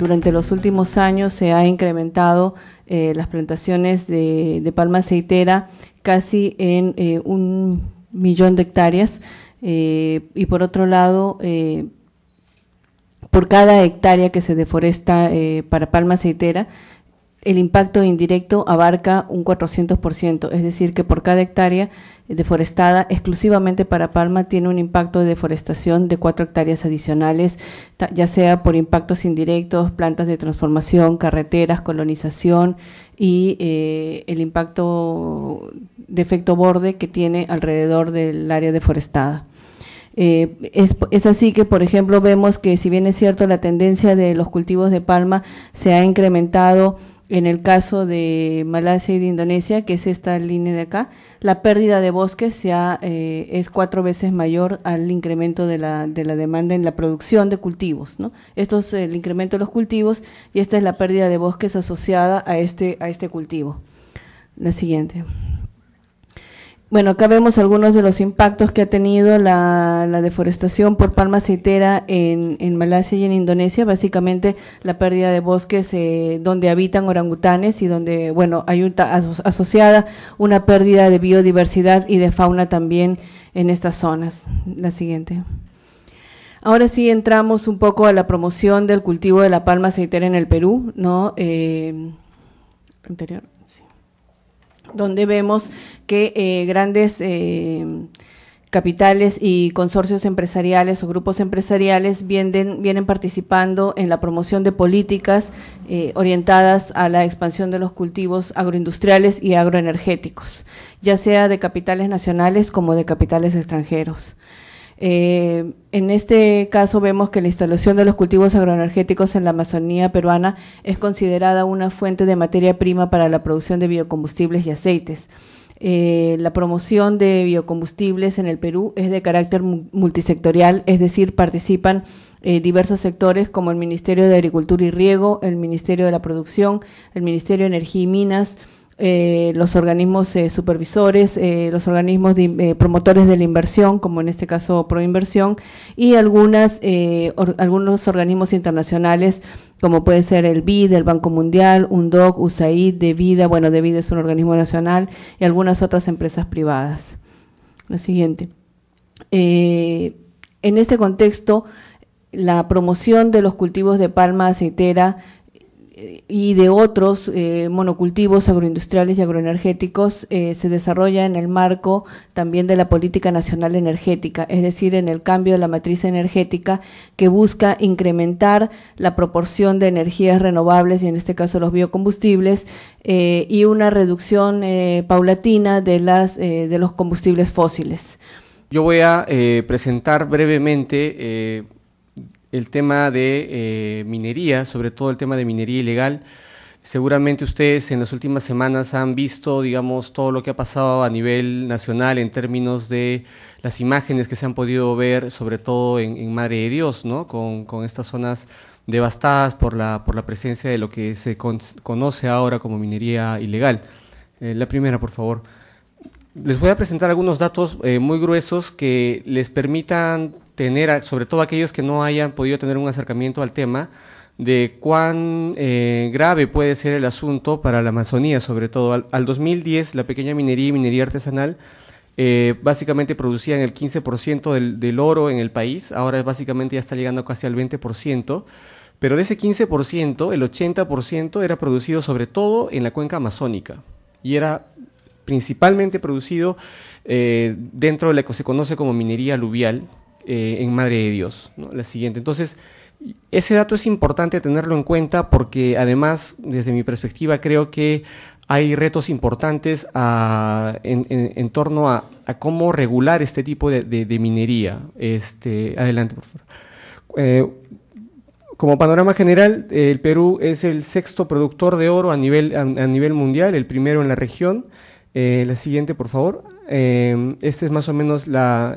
durante los últimos años se ha incrementado eh, las plantaciones de, palma aceitera casi en eh, un millón de hectáreas eh, y por otro lado por cada hectárea que se deforesta para palma aceitera el impacto indirecto abarca un 400%, es decir, que por cada hectárea deforestada exclusivamente para Palma tiene un impacto de deforestación de cuatro hectáreas adicionales, ya sea por impactos indirectos, plantas de transformación, carreteras, colonización y eh, el impacto de efecto borde que tiene alrededor del área deforestada. Eh, es, así que, por ejemplo, vemos que si bien es cierto la tendencia de los cultivos de palma se ha incrementado en el caso de Malasia y de Indonesia, que es esta línea de acá, la pérdida de bosques eh, es cuatro veces mayor al incremento de la, de la, demanda en la producción de cultivos. ¿no? Esto es el incremento de los cultivos y esta es la pérdida de bosques asociada a este, a este cultivo. La siguiente. Bueno, acá vemos algunos de los impactos que ha tenido la, deforestación por palma aceitera en, Malasia y en Indonesia, básicamente la pérdida de bosques eh, donde habitan orangutanes y donde, bueno, hay asociada una pérdida de biodiversidad y de fauna también en estas zonas. La siguiente. Ahora sí entramos un poco a la promoción del cultivo de la palma aceitera en el Perú, ¿no? Eh, anterior donde vemos que eh, grandes eh, capitales y consorcios empresariales o grupos empresariales vienen, vienen participando en la promoción de políticas eh, orientadas a la expansión de los cultivos agroindustriales y agroenergéticos, ya sea de capitales nacionales como de capitales extranjeros. Eh, en este caso vemos que la instalación de los cultivos agroenergéticos en la Amazonía peruana es considerada una fuente de materia prima para la producción de biocombustibles y aceites. Eh, la promoción de biocombustibles en el Perú es de carácter multisectorial, es decir, participan eh, diversos sectores como el Ministerio de Agricultura y Riego, el Ministerio de la Producción, el Ministerio de Energía y Minas, eh, los organismos eh, supervisores, eh, los organismos promotores de la inversión, como en este caso Proinversión, y algunos organismos internacionales, como puede ser el BID, el Banco Mundial, UNDOC, USAID, DeVida, bueno, DeVida es un organismo nacional, y algunas otras empresas privadas. La siguiente. en este contexto, la promoción de los cultivos de palma aceitera y de otros eh, monocultivos agroindustriales y agroenergéticos eh, se desarrolla en el marco también de la política nacional energética, es decir, en el cambio de la matriz energética que busca incrementar la proporción de energías renovables y en este caso los biocombustibles eh, y una reducción paulatina de, las, de los combustibles fósiles. Yo voy a presentar brevemente el tema de eh, minería, sobre todo el tema de minería ilegal. Seguramente ustedes en las últimas semanas han visto, digamos, todo lo que ha pasado a nivel nacional en términos de las imágenes que se han podido ver, sobre todo en, en Madre de Dios, ¿no? Con, estas zonas devastadas por la, por la presencia de lo que se conoce ahora como minería ilegal. Eh, la primera, por favor. Les voy a presentar algunos datos eh, muy gruesos que les permitan tener, sobre todo aquellos que no hayan podido tener un acercamiento al tema, de cuán eh, grave puede ser el asunto para la Amazonía, sobre todo. Al, 2010, la pequeña minería y minería artesanal eh, básicamente producían el 15% del, oro en el país, ahora básicamente ya está llegando casi al 20%, pero de ese 15%, el 80% era producido sobre todo en la cuenca amazónica y era principalmente producido eh, dentro de lo que se conoce como minería aluvial, eh, en Madre de Dios, la siguiente. Entonces, ese dato es importante tenerlo en cuenta porque además, desde mi perspectiva, creo que hay retos importantes en, torno a, cómo regular este tipo de, minería. Este, adelante, por favor. Eh, como panorama general, el Perú es el sexto productor de oro a nivel, a, nivel mundial, el primero en la región. Eh, la siguiente, por favor. Eh, esta es más o menos la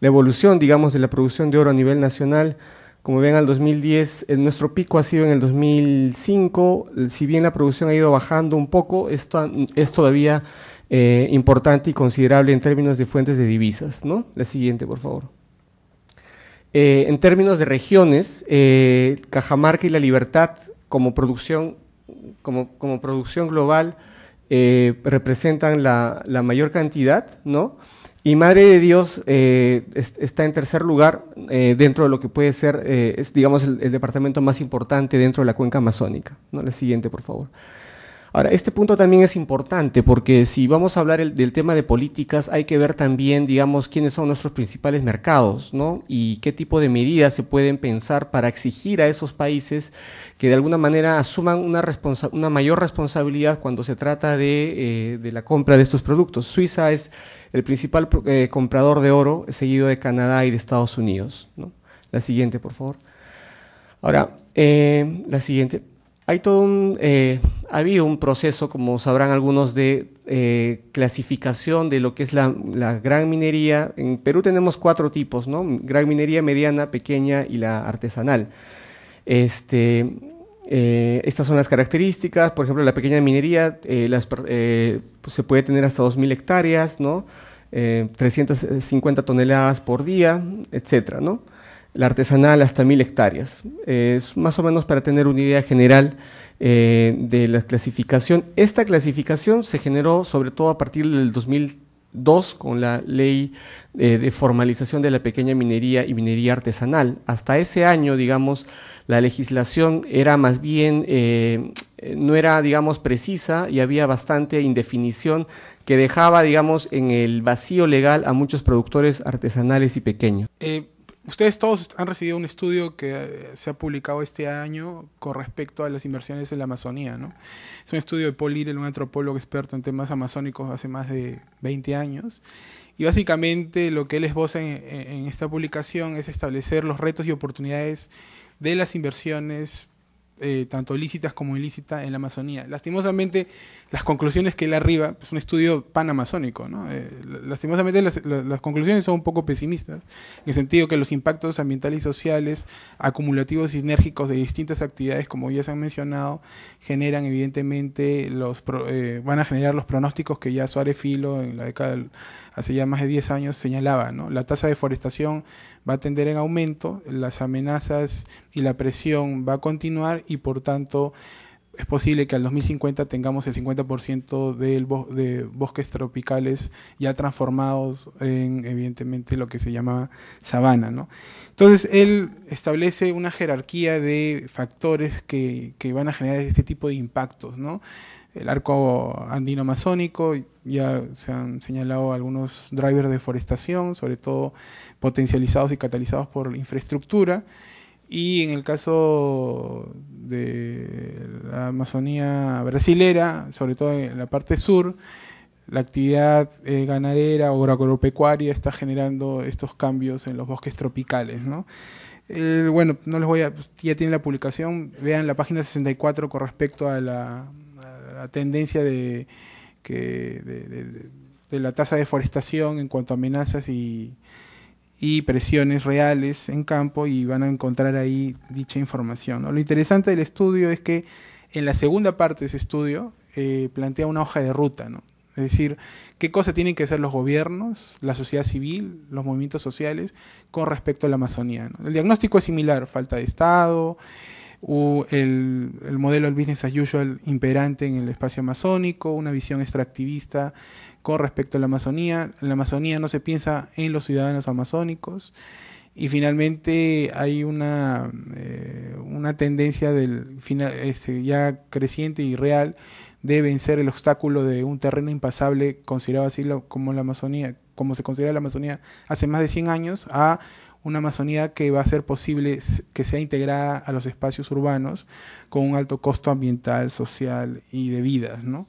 la evolución, digamos, de la producción de oro a nivel nacional. Como ven, al 2010, nuestro pico ha sido en el 2005. Si bien la producción ha ido bajando un poco, esto es todavía eh, importante y considerable en términos de fuentes de divisas. ¿no? La siguiente, por favor. Eh, en términos de regiones, eh, Cajamarca y La Libertad como producción, como, producción global representan la, la, mayor cantidad, ¿no? Y Madre de Dios eh, está en tercer lugar eh, dentro de lo que puede ser, eh, es, digamos, el, el, departamento más importante dentro de la cuenca amazónica. ¿no? La siguiente, por favor. Ahora, este punto también es importante porque si vamos a hablar del tema de políticas, hay que ver también, digamos, quiénes son nuestros principales mercados, ¿no? Y qué tipo de medidas se pueden pensar para exigir a esos países que de alguna manera asuman una, una mayor responsabilidad cuando se trata eh, de, la compra de estos productos. Suiza es el principal eh, comprador de oro, seguido de Canadá y de Estados Unidos. ¿no? La siguiente, por favor. Ahora, eh, la siguiente. Hay todo un, había un proceso, como sabrán algunos, de eh, clasificación de lo que es la, gran minería. En Perú tenemos cuatro tipos, ¿no? Gran minería, mediana, pequeña y la artesanal. Este, eh, estas son las características. Por ejemplo, la pequeña minería eh, las, pues, se puede tener hasta 2.000 hectáreas, ¿no? 350 toneladas por día, etcétera, ¿no? la artesanal hasta mil hectáreas. Es más o menos para tener una idea general eh, de la clasificación. Esta clasificación se generó sobre todo a partir del 2002 con la ley eh, de formalización de la pequeña minería y minería artesanal. Hasta ese año, digamos, la legislación era más bien, eh, no era, digamos, precisa y había bastante indefinición que dejaba, digamos, en el vacío legal a muchos productores artesanales y pequeños. Ustedes todos han recibido un estudio que eh, se ha publicado este año con respecto a las inversiones en la Amazonía, Es un estudio de Paul Lirel, un antropólogo experto en temas amazónicos hace más de 20 años. Y básicamente lo que él esboza en, en esta publicación es establecer los retos y oportunidades de las inversiones eh, tanto lícitas como ilícitas en la Amazonía. Lastimosamente, las conclusiones que él arriba, es pues, un estudio panamazónico, ¿no? Eh, lastimosamente las, conclusiones son un poco pesimistas, en el sentido que los impactos ambientales y sociales acumulativos y sinérgicos de distintas actividades, como ya se han mencionado, generan evidentemente, los eh, van a generar los pronósticos que ya Suárez Filo en la década, hace ya más de 10 años, señalaba, La tasa de deforestación va a tender en aumento, las amenazas y la presión va a continuar y por tanto es posible que al 2050 tengamos el 50% de bosques tropicales ya transformados en, evidentemente, lo que se llama sabana. ¿no? Entonces, él establece una jerarquía de factores que, que van a generar este tipo de impactos. ¿no? el arco andino-amazónico, ya se han señalado algunos drivers de deforestación, sobre todo potencializados y catalizados por infraestructura. Y en el caso de la Amazonía brasilera, sobre todo en la parte sur, la actividad eh, ganadera o agropecuaria está generando estos cambios en los bosques tropicales. Eh, bueno, no les voy a. Ya tienen la publicación, vean la página 64 con respecto a la tendencia de, que, de, la tasa de deforestación en cuanto a amenazas y, presiones reales en campo y van a encontrar ahí dicha información. Lo interesante del estudio es que en la segunda parte de ese estudio eh, plantea una hoja de ruta, ¿no? Es decir, qué cosa tienen que hacer los gobiernos, la sociedad civil, los movimientos sociales con respecto a la Amazonía. ¿no? El diagnóstico es similar, falta de Estado, el, modelo del business as usual imperante en el espacio amazónico, una visión extractivista con respecto a la Amazonía. En la Amazonía no se piensa en los ciudadanos amazónicos. Y finalmente hay una, eh, una tendencia del este, ya creciente y real de vencer el obstáculo de un terreno impasable considerado así como la Amazonía, como se considera la Amazonía hace más de 100 años, a una Amazonía que va a ser posible que sea integrada a los espacios urbanos con un alto costo ambiental, social y de vida. ¿no?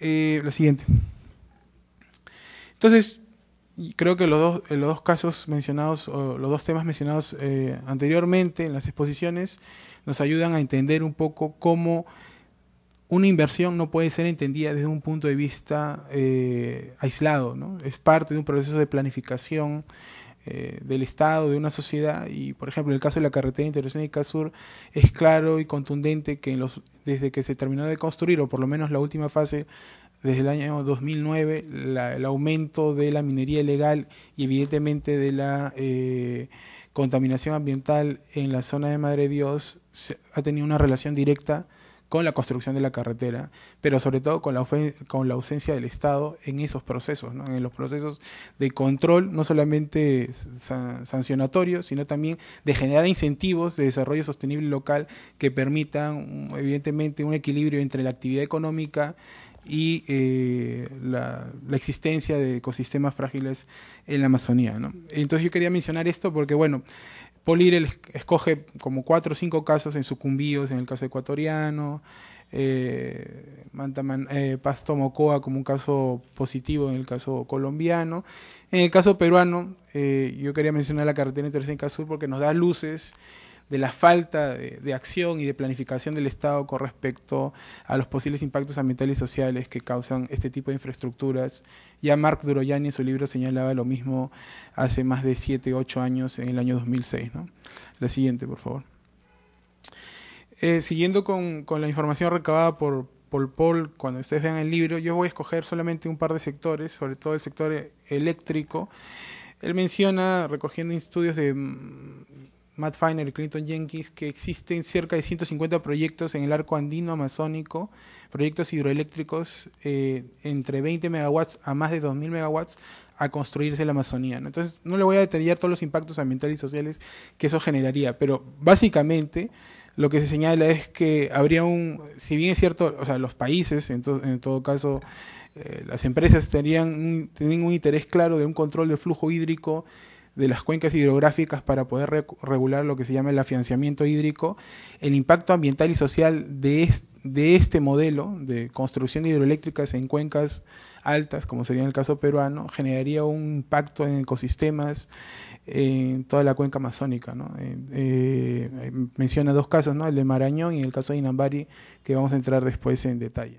Eh, la siguiente. Entonces, creo que los dos, eh, los dos casos mencionados, los dos temas mencionados eh, anteriormente en las exposiciones, nos ayudan a entender un poco cómo una inversión no puede ser entendida desde un punto de vista aislado, ¿no? es parte de un proceso de planificación eh, del Estado, de una sociedad, y por ejemplo en el caso de la carretera Interoceánica Sur es claro y contundente que los, desde que se terminó de construir, o por lo menos la última fase, desde el año 2009, el aumento de la minería ilegal y evidentemente de la eh, contaminación ambiental en la zona de Madre Dios ha tenido una relación directa con la construcción de la carretera, pero sobre todo con la, ausencia del Estado en esos procesos, en los procesos de control, no solamente sancionatorios, sancionatorio, sino también de generar incentivos de desarrollo sostenible local que permitan, evidentemente, un equilibrio entre la actividad económica y eh, la, existencia de ecosistemas frágiles en la Amazonía. Entonces yo quería mencionar esto porque, bueno, Polirel escoge como cuatro o cinco casos en sucumbíos, en el caso ecuatoriano, eh, eh Pasto Mocoa como un caso positivo en el caso colombiano. En el caso peruano, eh, yo quería mencionar la carretera en Sur porque nos da luces de la falta de, acción y de planificación del Estado con respecto a los posibles impactos ambientales y sociales que causan este tipo de infraestructuras. Ya Mark Duroyani en su libro señalaba lo mismo hace más de 7, 8 años, en el año 2006. La siguiente, por favor. Eh, siguiendo con, con la información recabada por, Paul Paul, cuando ustedes vean el libro, yo voy a escoger solamente un par de sectores, sobre todo el sector eléctrico. Él menciona, recogiendo estudios de Matt Feiner y Clinton Jenkins, que existen cerca de 150 proyectos en el arco andino amazónico, proyectos hidroeléctricos eh, entre 20 megawatts a más de 2.000 megawatts a construirse en la Amazonía. Entonces, no le voy a detallar todos los impactos ambientales y sociales que eso generaría, pero básicamente lo que se señala es que habría un, si bien es cierto, o sea, los países, en, todo caso, eh, las empresas tenían un, un interés claro de un control del flujo hídrico de las cuencas hidrográficas para poder regular lo que se llama el afianciamiento hídrico, el impacto ambiental y social de, de este modelo de construcción hidroeléctrica en cuencas altas, como sería en el caso peruano, generaría un impacto en ecosistemas en toda la cuenca amazónica. Eh, eh, menciona dos casos, ¿no? el de Marañón y el caso de Inambari, que vamos a entrar después en detalle.